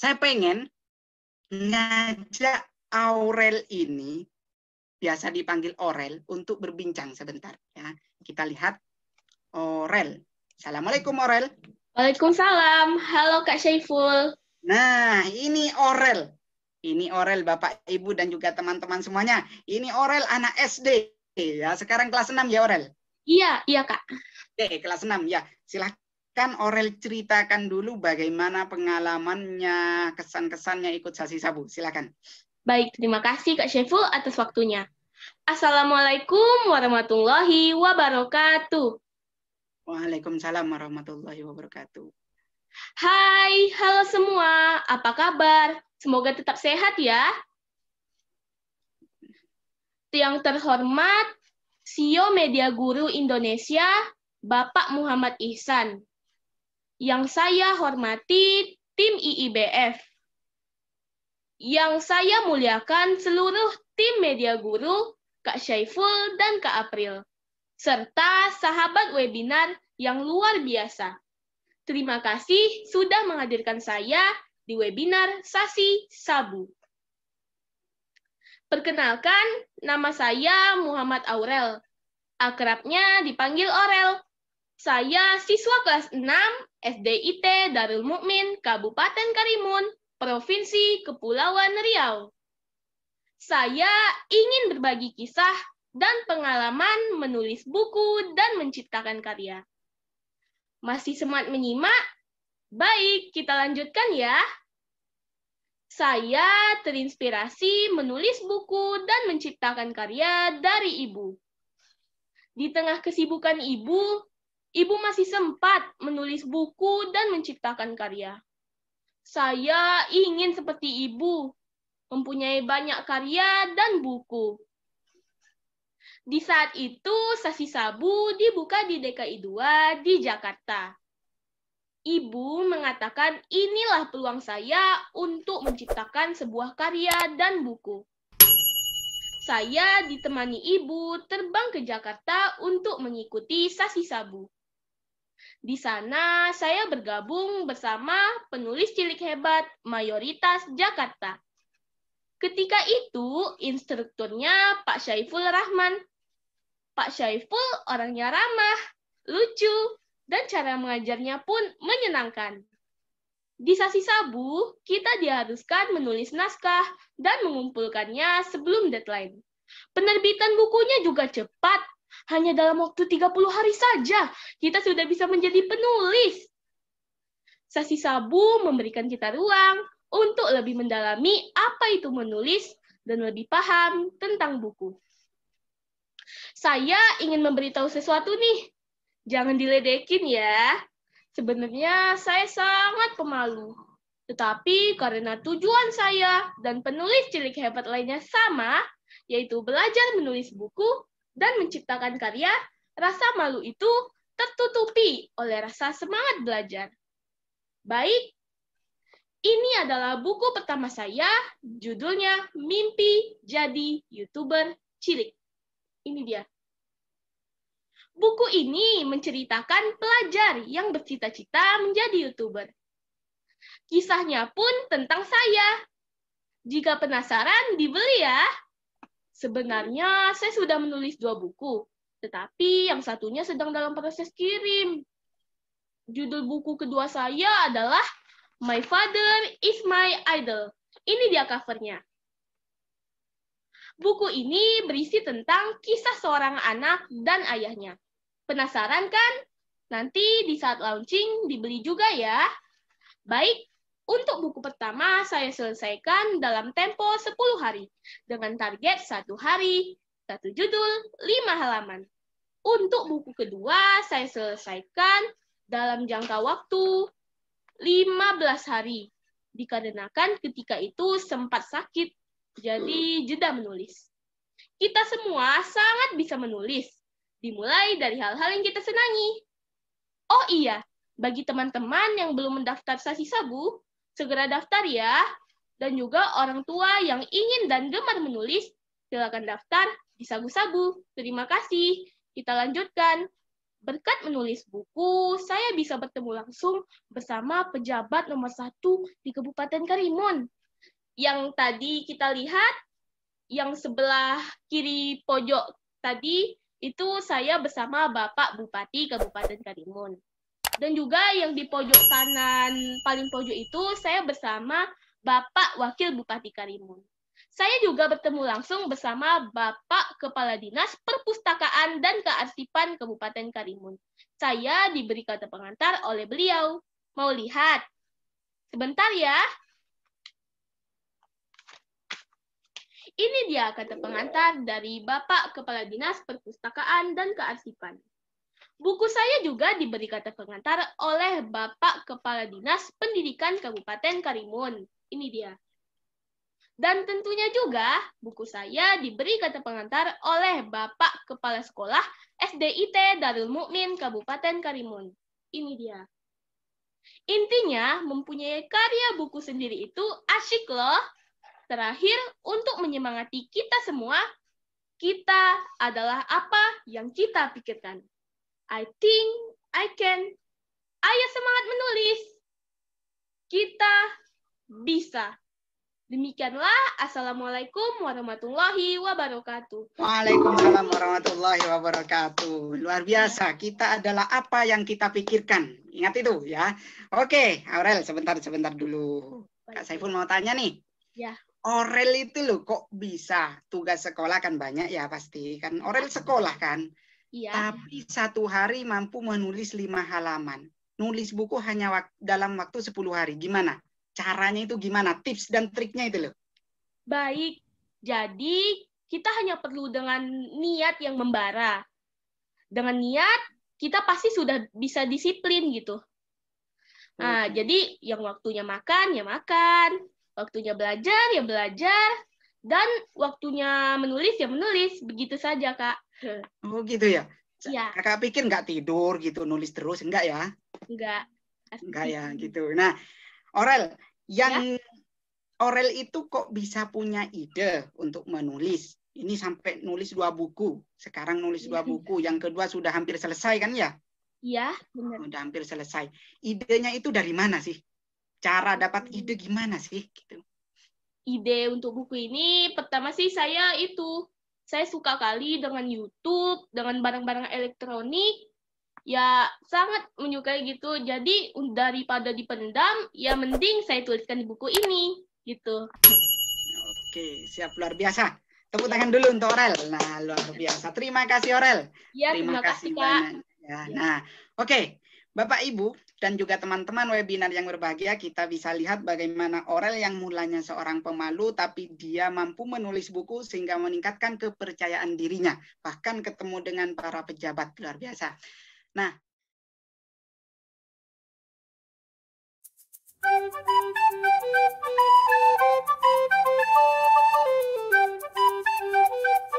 Saya pengen ngajak Aurel ini, biasa dipanggil Aurel, untuk berbincang sebentar. ya Kita lihat Aurel. Assalamualaikum Aurel. Waalaikumsalam. Halo Kak Syaiful. Nah, ini Aurel. Ini Orel Bapak Ibu dan juga teman-teman semuanya. Ini Orel anak SD. Ya, sekarang kelas 6 ya Orel? Iya, iya Kak. Oke, kelas 6 ya. Silahkan Kan Orel ceritakan dulu bagaimana pengalamannya, kesan-kesannya ikut sasi sabu. Silakan. Baik, terima kasih Kak Syeful atas waktunya. Assalamualaikum warahmatullahi wabarakatuh. Waalaikumsalam warahmatullahi wabarakatuh. Hai, halo semua. Apa kabar? Semoga tetap sehat ya. Yang terhormat, CEO Media Guru Indonesia, Bapak Muhammad Ihsan. Yang saya hormati tim IIBF. Yang saya muliakan seluruh tim media guru, Kak Syaiful dan Kak April, serta sahabat webinar yang luar biasa. Terima kasih sudah menghadirkan saya di webinar Sasi Sabu. Perkenalkan, nama saya Muhammad Aurel. Akrabnya dipanggil Orel. Saya siswa kelas 6 SDIT Darul Mukmin Kabupaten Karimun, Provinsi Kepulauan Riau. Saya ingin berbagi kisah dan pengalaman menulis buku dan menciptakan karya. Masih semangat menyimak? Baik, kita lanjutkan ya. Saya terinspirasi menulis buku dan menciptakan karya dari ibu. Di tengah kesibukan ibu, Ibu masih sempat menulis buku dan menciptakan karya. Saya ingin seperti ibu, mempunyai banyak karya dan buku. Di saat itu, Sasi sabu dibuka di DKI 2 di Jakarta. Ibu mengatakan inilah peluang saya untuk menciptakan sebuah karya dan buku. Saya ditemani ibu terbang ke Jakarta untuk mengikuti sasi sabu. Di sana saya bergabung bersama penulis cilik hebat mayoritas Jakarta. Ketika itu instrukturnya Pak Syaiful Rahman. Pak Syaiful orangnya ramah, lucu, dan cara mengajarnya pun menyenangkan. Di sasi sabu, kita diharuskan menulis naskah dan mengumpulkannya sebelum deadline. Penerbitan bukunya juga cepat hanya dalam waktu 30 hari saja, kita sudah bisa menjadi penulis. Sasi Sabu memberikan kita ruang untuk lebih mendalami apa itu menulis dan lebih paham tentang buku. Saya ingin memberitahu sesuatu nih. Jangan diledekin ya. Sebenarnya saya sangat pemalu. Tetapi karena tujuan saya dan penulis cilik hebat lainnya sama, yaitu belajar menulis buku, dan menciptakan karya, rasa malu itu tertutupi oleh rasa semangat belajar. Baik, ini adalah buku pertama saya, judulnya Mimpi Jadi YouTuber Cilik. Ini dia. Buku ini menceritakan pelajar yang bercita-cita menjadi YouTuber. Kisahnya pun tentang saya. Jika penasaran, dibeli ya. Sebenarnya saya sudah menulis dua buku, tetapi yang satunya sedang dalam proses kirim. Judul buku kedua saya adalah My Father is My Idol. Ini dia covernya. Buku ini berisi tentang kisah seorang anak dan ayahnya. Penasaran kan? Nanti di saat launching dibeli juga ya. Baik, untuk buku pertama, saya selesaikan dalam tempo 10 hari, dengan target satu hari, satu judul, lima halaman. Untuk buku kedua, saya selesaikan dalam jangka waktu 15 hari, dikarenakan ketika itu sempat sakit, jadi jeda menulis. Kita semua sangat bisa menulis, dimulai dari hal-hal yang kita senangi. Oh iya, bagi teman-teman yang belum mendaftar sasi sabu, Segera daftar ya. Dan juga orang tua yang ingin dan gemar menulis, silakan daftar di Sabu-Sabu. Terima kasih. Kita lanjutkan. Berkat menulis buku, saya bisa bertemu langsung bersama pejabat nomor satu di Kabupaten Karimun. Yang tadi kita lihat, yang sebelah kiri pojok tadi, itu saya bersama Bapak Bupati Kabupaten Karimun. Dan juga yang di pojok kanan paling pojok itu saya bersama Bapak Wakil Bupati Karimun. Saya juga bertemu langsung bersama Bapak Kepala Dinas Perpustakaan dan Kearsipan Kabupaten Karimun. Saya diberi kata pengantar oleh beliau. Mau lihat? Sebentar ya. Ini dia kata pengantar dari Bapak Kepala Dinas Perpustakaan dan Kearsipan. Buku saya juga diberi kata pengantar oleh Bapak Kepala Dinas Pendidikan Kabupaten Karimun. Ini dia. Dan tentunya juga buku saya diberi kata pengantar oleh Bapak Kepala Sekolah SDIT Darul Mukmin Kabupaten Karimun. Ini dia. Intinya, mempunyai karya buku sendiri itu asyik loh. Terakhir, untuk menyemangati kita semua, kita adalah apa yang kita pikirkan. I think I can. Ayo semangat menulis. Kita bisa. Demikianlah. Assalamualaikum warahmatullahi wabarakatuh. Waalaikumsalam warahmatullahi wabarakatuh. Luar biasa. Kita adalah apa yang kita pikirkan. Ingat itu ya. Oke, Aurel sebentar sebentar dulu. Kak Saiful mau tanya nih. Ya. Orel itu loh kok bisa tugas sekolah kan banyak ya pasti kan Aurel sekolah kan Iya. Tapi satu hari mampu menulis lima halaman. Nulis buku hanya wak dalam waktu sepuluh hari. Gimana? Caranya itu gimana? Tips dan triknya itu loh. Baik. Jadi kita hanya perlu dengan niat yang membara. Dengan niat kita pasti sudah bisa disiplin gitu. Nah, hmm. jadi yang waktunya makan ya makan, waktunya belajar ya belajar, dan waktunya menulis ya menulis, begitu saja kak. Oh gitu ya. Iya. Kakak pikir nggak tidur gitu nulis terus enggak ya? Enggak. Enggak ya gitu. Nah, Orel yang ya? Orel itu kok bisa punya ide untuk menulis? Ini sampai nulis dua buku. Sekarang nulis dua iya. buku. Yang kedua sudah hampir selesai kan ya? Iya, benar. Sudah hampir selesai. Idenya itu dari mana sih? Cara dapat hmm. ide gimana sih? Gitu. Ide untuk buku ini pertama sih saya itu saya suka kali dengan YouTube, dengan barang-barang elektronik, ya sangat menyukai gitu. Jadi daripada dipendam, ya mending saya tuliskan di buku ini, gitu. Oke, siap luar biasa. Tepuk iya. tangan dulu untuk Orel. Nah, luar biasa. Terima kasih Orel. Ya, terima, terima kasih, Kak. Ya, ya. Nah, oke. Okay. Bapak Ibu dan juga teman-teman webinar yang berbahagia, kita bisa lihat bagaimana Orel yang mulanya seorang pemalu tapi dia mampu menulis buku sehingga meningkatkan kepercayaan dirinya, bahkan ketemu dengan para pejabat luar biasa. Nah,